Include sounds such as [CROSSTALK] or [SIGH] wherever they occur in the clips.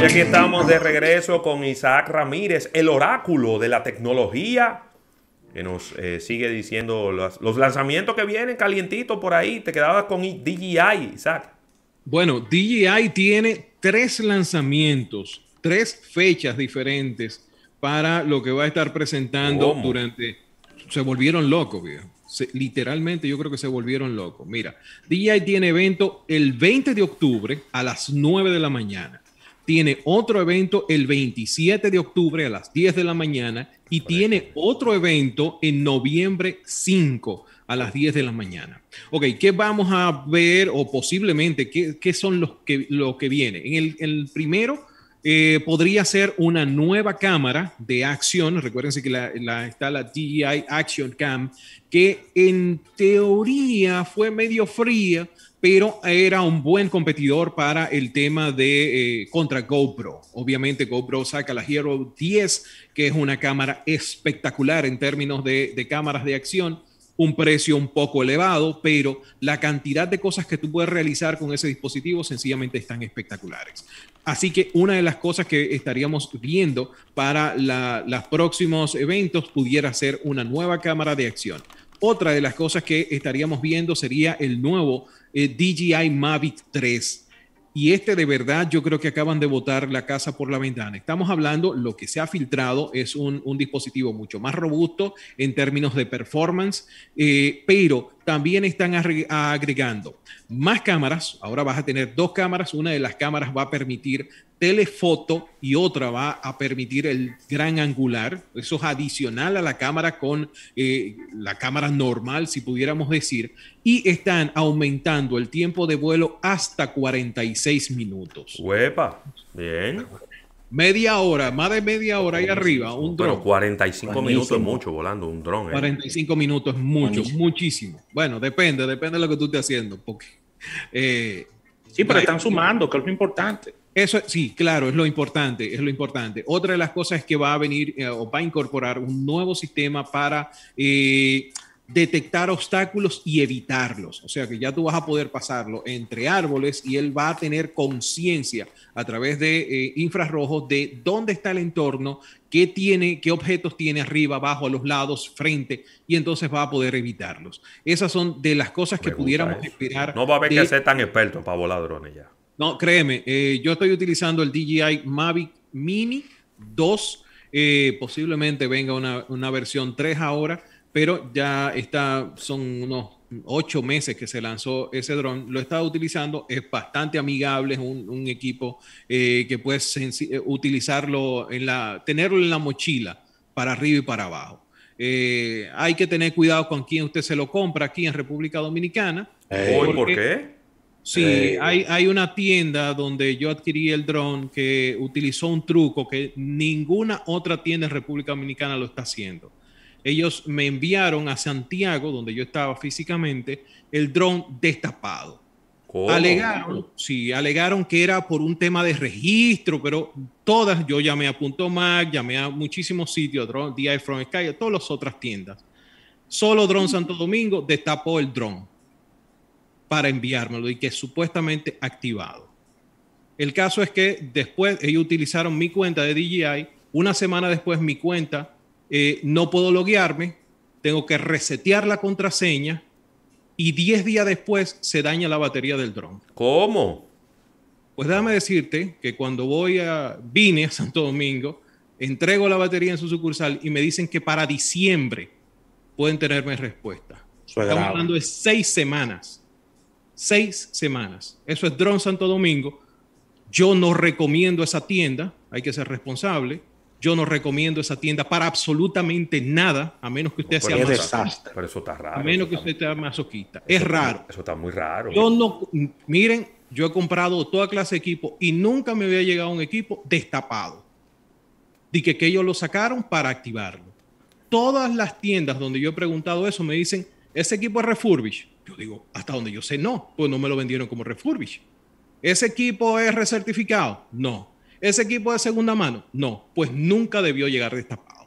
y aquí estamos de regreso con Isaac Ramírez, el oráculo de la tecnología, que nos eh, sigue diciendo los, lanzamientos que vienen calientitos por ahí. Te quedabas con DJI, Isaac. Bueno, DJI tiene tres lanzamientos, tres fechas diferentes para lo que va a estar presentando durante... Se volvieron locos, literalmente yo creo que se volvieron locos. Mira, DJI tiene evento el 20 de octubre a las 9 de la mañana tiene otro evento el 27 de octubre a las 10 de la mañana y tiene otro evento en noviembre 5 a las 10 de la mañana. Ok, ¿qué vamos a ver o posiblemente qué, son los que, lo que viene? En el, primero eh, podría ser una nueva cámara de acción, recuérdense que la, está la DJI Action Cam, que en teoría fue medio fría, pero era un buen competidor para el tema de eh, contra GoPro. Obviamente GoPro saca la Hero 10, que es una cámara espectacular en términos de, cámaras de acción, un precio un poco elevado, pero la cantidad de cosas que tú puedes realizar con ese dispositivo sencillamente están espectaculares. Así que una de las cosas que estaríamos viendo para los próximos eventos pudiera ser una nueva cámara de acción. Otra de las cosas que estaríamos viendo sería el nuevo eh, DJI Mavic 3. Y este de verdad yo creo que acaban de botar la casa por la ventana. Estamos hablando, lo que se ha filtrado es un, dispositivo mucho más robusto en términos de performance, eh, pero también están agregando más cámaras. Ahora vas a tener dos cámaras. Una de las cámaras va a permitir telefoto y otra va a permitir el gran angular. Eso es adicional a la cámara con eh, la cámara normal, si pudiéramos decir. Y están aumentando el tiempo de vuelo hasta 46 minutos. ¡Huepa! Bien media hora, más de media hora ahí arriba, un dron. Pero 45 minutos es mucho volando un dron. 45 ¿eh? minutos es mucho, muchísimo. Bueno, depende, depende de lo que tú estés haciendo. Porque, eh, sí, pero están sumando, que es lo importante. Eso sí, claro, es lo importante, es lo importante. Otra de las cosas es que va a venir eh, o va a incorporar un nuevo sistema para detectar obstáculos y evitarlos. O sea que ya tú vas a poder pasarlo entre árboles y él va a tener conciencia a través de eh, infrarrojos de dónde está el entorno, qué tiene, qué objetos tiene arriba, abajo, a los lados, frente, y entonces va a poder evitarlos. Esas son de las cosas que pudiéramos esperar. No va a haber que ser tan experto para volar drones ya. No, créeme, eh, yo estoy utilizando el DJI Mavic Mini 2, eh, posiblemente venga una, una versión 3 ahora pero ya está, son unos ocho meses que se lanzó ese dron, lo estaba utilizando, es bastante amigable, es un, equipo eh, que puedes eh, utilizarlo en la, tenerlo en la mochila para arriba y para abajo. Eh, hay que tener cuidado con quién usted se lo compra aquí en República Dominicana. ¿Por qué? Sí, hay una tienda donde yo adquirí el dron que utilizó un truco que ninguna otra tienda en República Dominicana lo está haciendo ellos me enviaron a Santiago, donde yo estaba físicamente, el dron destapado. Alegaron, sí, alegaron que era por un tema de registro, pero todas, yo llamé a Punto Mac, llamé a muchísimos sitios, Drone, DI From Sky, a todas las otras tiendas. Solo Drone Santo Domingo destapó el dron para enviármelo y que supuestamente activado. El caso es que después ellos utilizaron mi cuenta de DJI, una semana después mi cuenta eh, no puedo loguearme, tengo que resetear la contraseña y 10 días después se daña la batería del dron. ¿Cómo? Pues déjame decirte que cuando voy a, vine a Santo Domingo, entrego la batería en su sucursal y me dicen que para diciembre pueden tenerme respuesta. Estamos hablando de seis semanas. Seis semanas. Eso es Drone Santo Domingo. Yo no recomiendo esa tienda, hay que ser responsable. Yo no recomiendo esa tienda para absolutamente nada, a menos que usted sea es desastre. eso está raro. A menos que usted sea masoquista. es raro. Eso está muy raro. Yo no, miren, yo he comprado toda clase de equipo y nunca me había llegado un equipo destapado. Dije que, ellos lo sacaron para activarlo. Todas las tiendas donde yo he preguntado eso me dicen, ese equipo es refurbish. Yo digo, hasta donde yo sé, no, pues no me lo vendieron como refurbish. ¿Ese equipo es recertificado? No. ¿Ese equipo de segunda mano? No, pues nunca debió llegar destapado.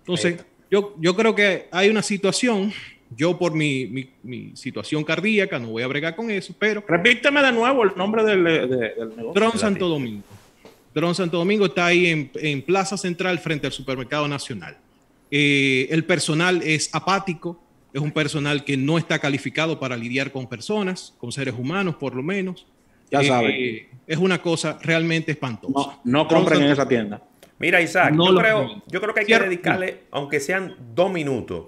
Entonces, yo, yo creo que hay una situación, yo por mi, situación cardíaca, no voy a bregar con eso, pero... Repíteme de nuevo el nombre del, de, negocio. Drone Santo Domingo. Drone Santo Domingo está ahí en, Plaza Central frente al Supermercado Nacional. Eh, el personal es apático, es un personal que no está calificado para lidiar con personas, con seres humanos por lo menos. Ya Es una cosa realmente espantosa. No, compren en esa tienda. Mira, Isaac, yo, creo, que hay que dedicarle, aunque sean dos minutos,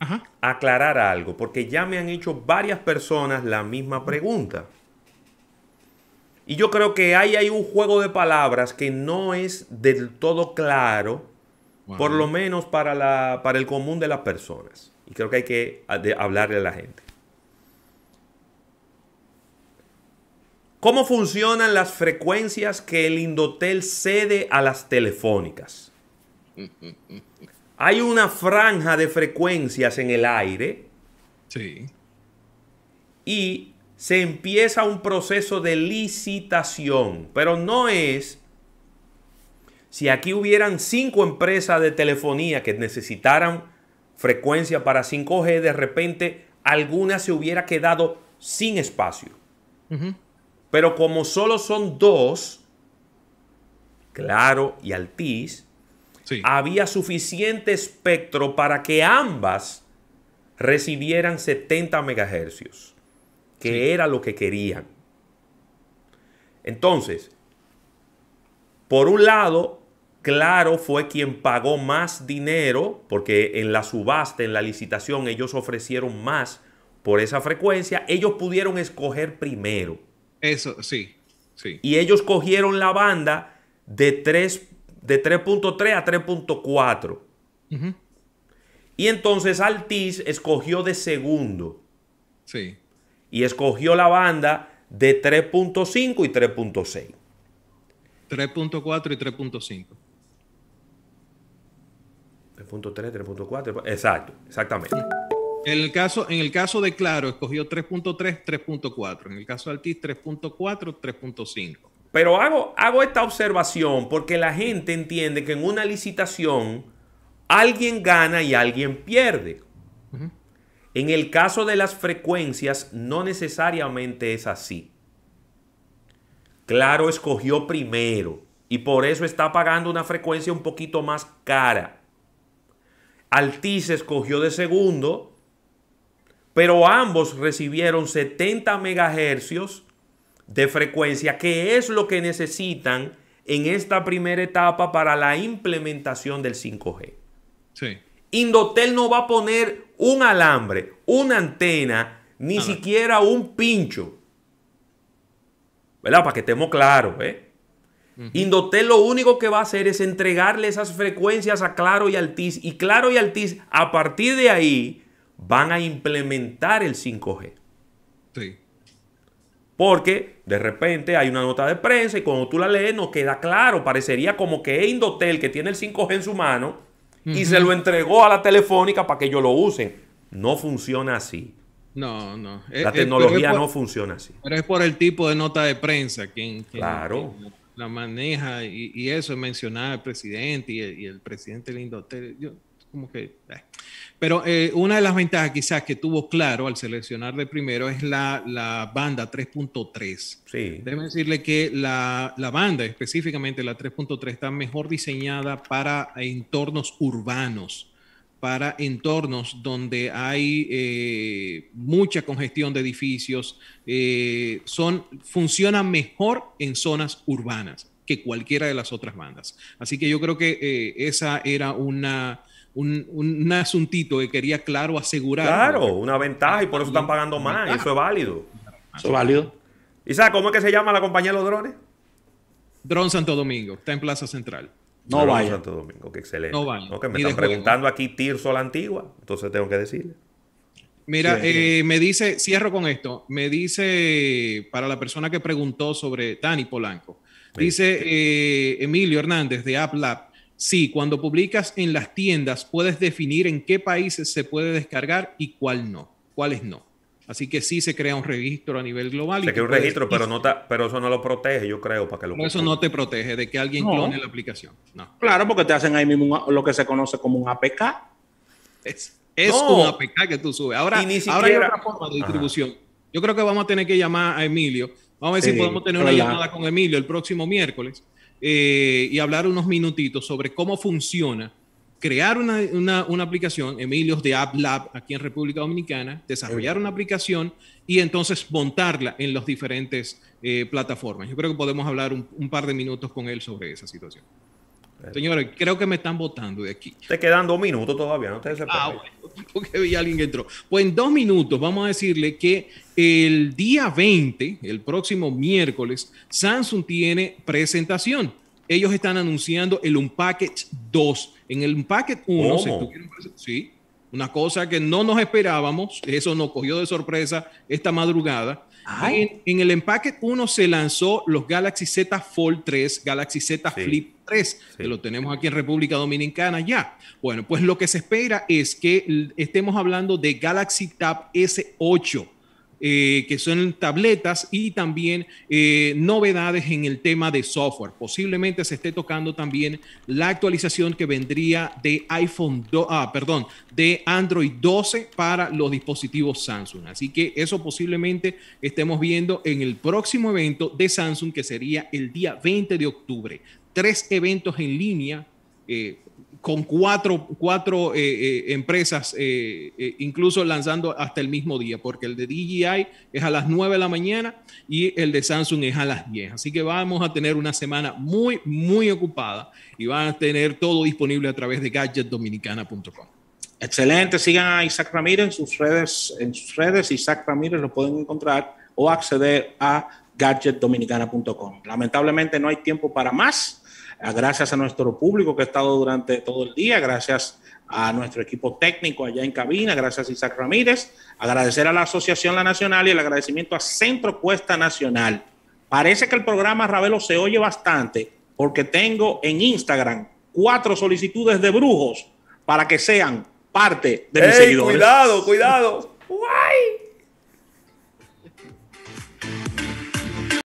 a aclarar algo, porque ya me han hecho varias personas la misma pregunta. Y yo creo que ahí hay un juego de palabras que no es del todo claro, por lo menos para, la, para el común de las personas. Y creo que hay que ah, hablarle a la gente. ¿Cómo funcionan las frecuencias que el Indotel cede a las telefónicas? [LAUGHS] Hay una franja de frecuencias en el aire. Sí. Y se empieza un proceso de licitación, pero no es si aquí hubieran cinco empresas de telefonía que necesitaran frecuencia para 5G, de repente alguna se hubiera quedado sin espacio. Pero como solo son dos, Claro y Altiz, había suficiente espectro para que ambas recibieran 70 MHz, que era lo que querían. Entonces, por un lado, Claro fue quien pagó más dinero, porque en la subasta, en la licitación, ellos ofrecieron más por esa frecuencia, ellos pudieron escoger primero. Eso, sí, sí. Y ellos cogieron la banda de de 3.3 a 3.4. Y entonces Altiz escogió de segundo. Sí. Y escogió la banda de 3.5 y 3.6. 3.4 y 3.5. 3.3, 3.4, exacto, exactamente. En el caso, en el caso de Claro, escogió 3.3, 3.4. En el caso de Altis, 3.4, 3.5. Pero hago, hago esta observación porque la gente entiende que en una licitación alguien gana y alguien pierde. En el caso de las frecuencias, no necesariamente es así. Claro, escogió primero y por eso está pagando una frecuencia un poquito más cara. Altice escogió de segundo pero ambos recibieron 70 megahercios de frecuencia, que es lo que necesitan en esta primera etapa para la implementación del 5G. Sí. Indotel no va a poner un alambre, una antena, ni siquiera un pincho. ¿Verdad? Para que estemos claros, ¿eh? Indotel lo único que va a hacer es entregarle esas frecuencias a Claro y Altiz. Y Claro y Altiz, a partir de ahí, van a implementar el 5G. Sí. Porque de repente hay una nota de prensa y cuando tú la lees no queda claro. Parecería como que Indotel, que tiene el 5G en su mano, y se lo entregó a la telefónica para que ellos lo use. No funciona así. No, no. Eh, la eh, tecnología no funciona así. Pero es por el tipo de nota de prensa que claro. la maneja y, eso mencionaba mencionar presidente y el, presidente de Indotel como que... Eh. Pero eh, una de las ventajas quizás que tuvo claro al seleccionar de primero es la, la banda 3.3. Sí. decirle que la, la banda, específicamente la 3.3, está mejor diseñada para entornos urbanos para entornos donde hay eh, mucha congestión de edificios, eh, son, funcionan mejor en zonas urbanas que cualquiera de las otras bandas. Así que yo creo que esa era una, un, un asuntito que quería, claro, asegurar. Claro, una ventaja y por eso están pagando más. Eso es válido. Eso es válido. ¿Y sabes cómo es que se llama la compañía de los drones? Drone Santo Domingo, está en Plaza Central. No vaya. vaya. Santo Domingo, que excelente. No vaya. me están preguntando aquí Tirso la antigua, entonces tengo que decirle. Mira, eh, me dice, cierro con esto, me dice para la persona que preguntó sobre Dani Polanco, dice eh, Emilio Hernández de AppLab, Sí, cuando publicas en las tiendas puedes definir en qué países se puede descargar y cuál no, cuáles no. Así que sí se crea un registro a nivel global. Se crea un registro, pero, no pero eso no lo protege, yo creo, para que lo... eso no te protege de que alguien clone la aplicación. No. Claro, porque te hacen ahí mismo lo que se conoce como un APK. Es, un APK que tú subes. Ahora, hay otra forma de distribución. Yo creo que vamos a tener que llamar a Emilio. Vamos a ver si podemos tener una llamada con Emilio el próximo miércoles eh, y hablar unos minutitos sobre cómo funciona crear una, aplicación, Emilios de App Lab aquí en República Dominicana, desarrollar una aplicación y entonces montarla en las diferentes eh, plataformas. Yo creo que podemos hablar un, par de minutos con él sobre esa situación. Señores, creo que me están votando de aquí. Te quedan dos minutos todavía, no te desesperes. Ah, [LAUGHS] porque vi a alguien que entró. Pues en dos minutos vamos a decirle que el día 20, el próximo miércoles, Samsung tiene presentación. Ellos están anunciando el Unpackage 2. En el Unpackage 1 sí, una cosa que no nos esperábamos, eso nos cogió de sorpresa esta madrugada en, el empaque 1 se lanzó los Galaxy Z Fold 3, Galaxy Z Flip 3, que lo tenemos aquí en República Dominicana ya. Bueno, pues lo que se espera es que estemos hablando de Galaxy Tab S8 eh, que son tabletas y también eh, novedades en el tema de software. Posiblemente se esté tocando también la actualización que vendría de iPhone, ah, perdón, de Android 12 para los dispositivos Samsung. Así que eso posiblemente estemos viendo en el próximo evento de Samsung que sería el día 20 de octubre. Tres eventos en línea eh, con cuatro, eh, eh, empresas, eh, incluso lanzando hasta el mismo día, porque el de DJI es a las 9 de la mañana y el de Samsung es a las 10. Así que vamos a tener una semana muy, muy ocupada y van a tener todo disponible a través de gadgetdominicana.com. Excelente, sigan a Isaac Ramírez en sus redes, en sus redes, Isaac Ramírez lo pueden encontrar o acceder a gadgetdominicana.com. Lamentablemente no hay tiempo para más gracias a nuestro público que ha estado durante todo el día, gracias a nuestro equipo técnico allá en cabina, gracias a Isaac Ramírez, agradecer a la Asociación La Nacional y el agradecimiento a Centro Cuesta Nacional. Parece que el programa Ravelo se oye bastante porque tengo en Instagram cuatro solicitudes de brujos para que sean parte de mis seguidores. Cuidado, cuidado. [LAUGHS] Guay.